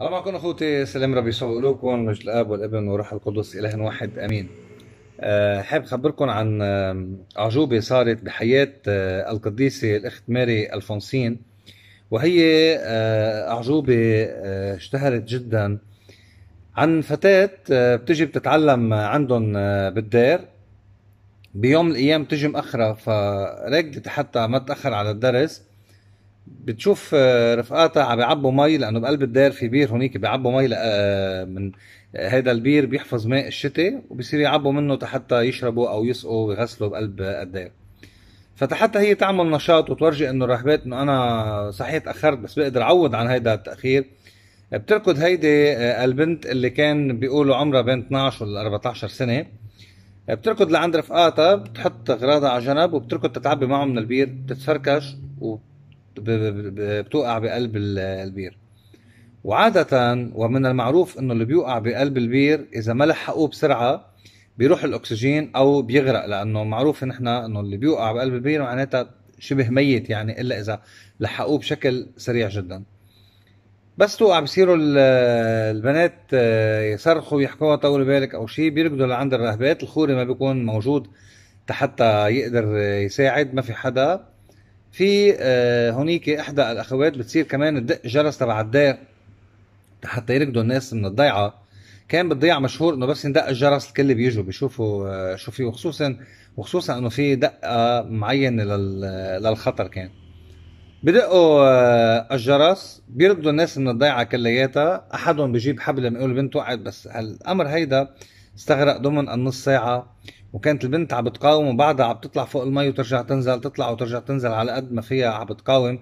الله معكم اخوتي سلام ربي يسوع لكم مجد الاب والابن والروح القدس اله واحد امين حابب آه، حاب اخبركم عن آه، اعجوبه صارت بحياه آه، القديسه الاخت ماري الفونسين وهي اعجوبه اشتهرت جدا عن فتاة بتجي بتتعلم عندهم بالدار بيوم من الايام بتجي مأخرة فركضت حتى ما تأخر على الدرس بتشوف آه، رفقاتها عم بيعبوا مي لانه بقلب الدير في بير هونيك بيعبوا مي آه، من هيدا البير بيحفظ ماء الشتاء وبصير يعبوا منه حتى يشربوا او يسقوا ويغسلوا بقلب الدير فتحتى هي تعمل نشاط وتورجي انه الراهبات انه انا صحيح تاخرت بس بقدر اعوض عن هيدا التاخير بتركض هيدي آه، البنت اللي كان بيقولوا عمرها بين 12 و 14 سنه بتركض لعند رفقاتها بتحط اغراضها على جنب وبتركض تتعبي معهم من البير بتتفركش و بتوقع بقلب البير وعادة ومن المعروف انه اللي بيوقع بقلب البير اذا ما لحقوه بسرعة بيروح الاكسجين او بيغرق لانه معروف نحن إن انه اللي بيوقع بقلب البير معناتها شبه ميت يعني الا اذا لحقوه بشكل سريع جدا بس توقع بصيروا البنات آه، يصرخوا ويحكوا طولي بالك او شيء بيركضوا لعند الرهبات الخوري ما بيكون موجود حتى يقدر يساعد ما في حدا في آه، هونيك احدى الاخوات بتصير كمان تدق الجرس تبع الدار حتى يركضوا الناس من الضيعه كان بالضيعه مشهور انه بس يندق الجرس الكل بيجوا بيشوفوا آه، شو فيه وخصوصا وخصوصا انه في دقه معينه للخطر كان بدقوا آه، الجرس بيردوا الناس من الضيعه كلياتها احدهم بجيب حبل بنقول بنت وقعت بس هالامر هيدا استغرق ضمن النص ساعة وكانت البنت عم بتقاوم وبعدها عم تطلع فوق المي وترجع تنزل تطلع وترجع تنزل على قد ما فيها عم بتقاوم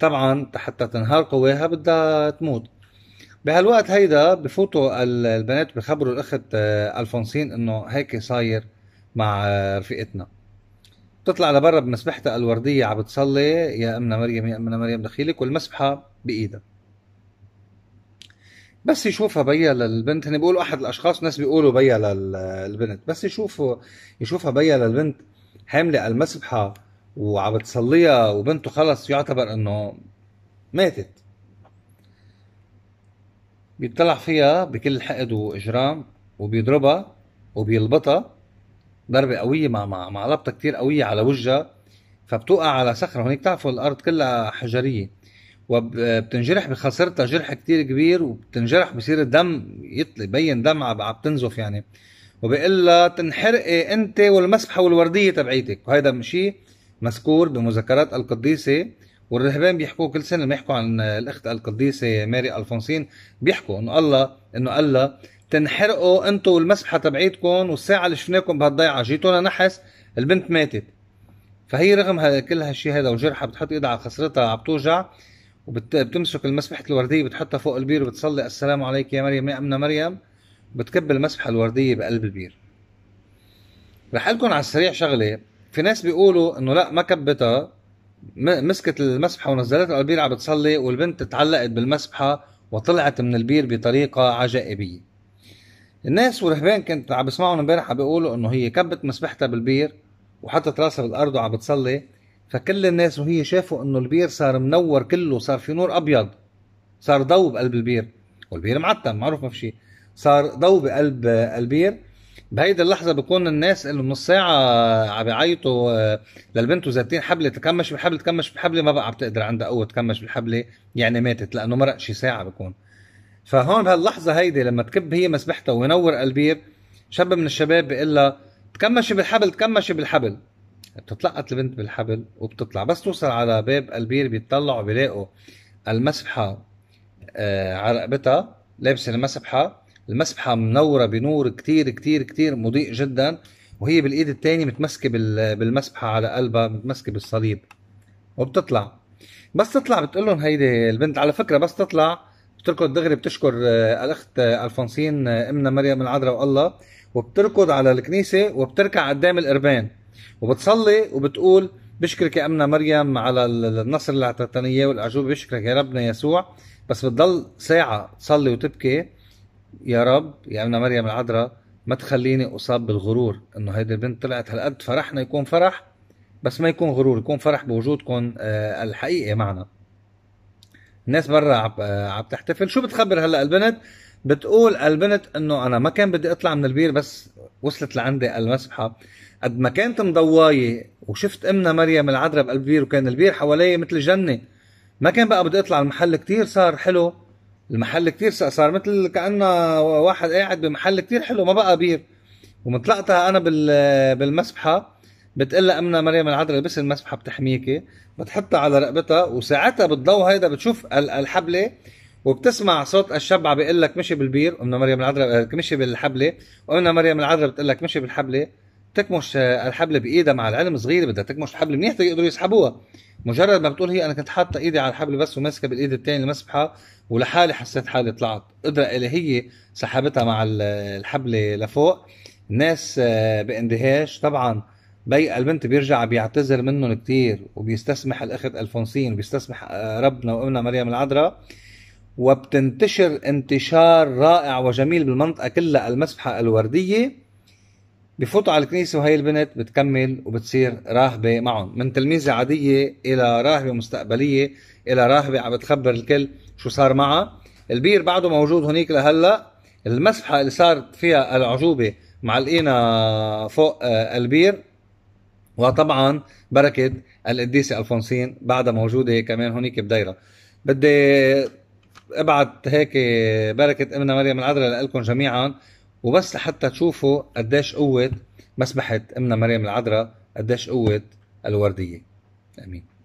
طبعا حتى تنهار قواها بدها تموت بهالوقت هيدا بفوتوا البنات بخبروا الاخت آه، الفونسين انه هيك صاير مع رفيقتنا آه، بتطلع لبرا بمسبحتها الورديه عم بتصلي يا امنا مريم يا امنا مريم دخيلك والمسبحه بايدها بس يشوفها بيا للبنت هن يعني بيقولوا احد الاشخاص ناس بيقولوا بيا للبنت بس يشوفوا يشوفها بيا للبنت حامله المسبحه وعم بتصليها وبنته خلص يعتبر انه ماتت بيطلع فيها بكل حقد واجرام وبيضربها وبيلبطها ضربه قويه مع مع, مع لبطه كثير قويه على وجهها فبتوقع على صخره هونيك بتعرفوا الارض كلها حجريه وبتنجرح بخسرتها جرح كتير كبير وبتنجرح بصير الدم يطلع يبين دم عم تنزف يعني وبقول لها تنحرقي انت والمسبحه والورديه تبعيتك وهيدا شيء مذكور بمذكرات القديسه والرهبان بيحكوا كل سنه لما يحكوا عن الاخت القديسه ماري الفونسين بيحكوا انه الله انه قال لها تنحرقوا انتوا والمسبحه تبعيتكم والساعه اللي شفناكم بهالضيعه جيتونا نحس البنت ماتت فهي رغم كل هالشيء هذا وجرحها بتحط ايدها على خسرتها عم توجع وبتمسك المسبحة الوردية بتحطها فوق البير وبتصلي السلام عليك يا مريم يا أمنا مريم بتكب المسبحة الوردية بقلب البير رح لكم على السريع شغلة في ناس بيقولوا انه لا ما كبتها مسكت المسبحة ونزلتها على البير عم بتصلي والبنت تعلقت بالمسبحة وطلعت من البير بطريقة عجائبية الناس والرهبان كنت عم بسمعهم امبارح عم بيقولوا انه هي كبت مسبحتها بالبير وحطت راسها بالارض وعم بتصلي فكل الناس وهي شافوا انه البير صار منور كله صار في نور ابيض صار ضوء بقلب البير والبير معتم معروف ما في شيء صار ضوء بقلب البير بهيدي اللحظه بكون الناس اللي من الساعه عم بيعيطوا آه، للبنت وزاتين حبله تكمش بحبل تكمش بحبل ما بقى عم تقدر عندها قوه تكمش بالحبل يعني ماتت لانه مرق شي ساعه بكون فهون هاللحظه هيدي لما تكب هي مسبحتها وينور البير شاب من الشباب بيقول لها تكمشي بالحبل تكمشي بالحبل بتتلقط البنت بالحبل وبتطلع بس توصل على باب البير بيطلعوا بيلاقوا المسبحه آه على رقبتها لابسه المسبحه المسبحه منوره بنور كتير كتير كتير مضيء جدا وهي بالايد الثانيه متمسكه بالمسبحه على قلبها متمسكه بالصليب وبتطلع بس تطلع بتقول لهم هيدي البنت على فكره بس تطلع بتركض دغري بتشكر آه، الاخت آه، الفونسين آه، امنا مريم العذراء والله وبتركض على الكنيسه وبتركع قدام الاربان وبتصلي وبتقول بشكرك يا امنا مريم على النصر اللي اعطيتني اياه والاعجوبه بشكرك يا ربنا يسوع بس بتضل ساعه تصلي وتبكي يا رب يا امنا مريم العذراء ما تخليني اصاب بالغرور انه هيدي البنت طلعت هالقد فرحنا يكون فرح بس ما يكون غرور يكون فرح بوجودكم آه، الحقيقي معنا الناس برا عم آه، تحتفل شو بتخبر هلا البنت بتقول البنت انه انا ما كان بدي اطلع من البير بس وصلت لعندي المسبحه قد ما كانت مضوايه وشفت امنا مريم العذراء بالبير وكان البير حواليه مثل جنه ما كان بقى بدي اطلع المحل كتير صار حلو المحل كتير صار مثل كأنه واحد قاعد بمحل كتير حلو ما بقى بير ومن طلعتها انا بالمسبحه بتقول امنا مريم العذراء بس المسبحه بتحميكي بتحطها على رقبتها وساعتها بالضوء هيدا بتشوف الحبله وبتسمع صوت الشبعة بيقول لك مشي بالبير امنا مريم العذراء آه، مشي بالحبله وامنا مريم العذراء بتقول لك مشي بالحبله تكمش آه، الحبلة بايدها مع العلم صغيره بدها تكمش الحبلة منيح تقدروا يسحبوها مجرد ما بتقول هي انا كنت حاطه ايدي على الحبل بس وماسكه بالايد الثانيه المسبحه ولحالي حسيت حالي طلعت قدره الهيه سحبتها مع آه، الحبله لفوق الناس باندهاش طبعا بي البنت بيرجع بيعتذر منهم كثير وبيستسمح الاخت الفونسين وبيستسمح ربنا وامنا مريم العذراء وبتنتشر انتشار رائع وجميل بالمنطقة كلها المسبحة الوردية بفوتوا على الكنيسة وهي البنت بتكمل وبتصير راهبة معهم من تلميذة عادية إلى راهبة مستقبلية إلى راهبة عم بتخبر الكل شو صار معها البير بعده موجود هنيك لهلا المسبحة اللي صارت فيها العجوبة معلقينها فوق آه، البير وطبعا بركة القديسة الفونسين بعدها موجودة كمان هنيك بدايرة بدي ابعت هيك بركه امنا مريم العذراء لكم جميعا وبس لحتى تشوفوا قديش قوه مسبحه امنا مريم العذراء قديش قوه الورديه امين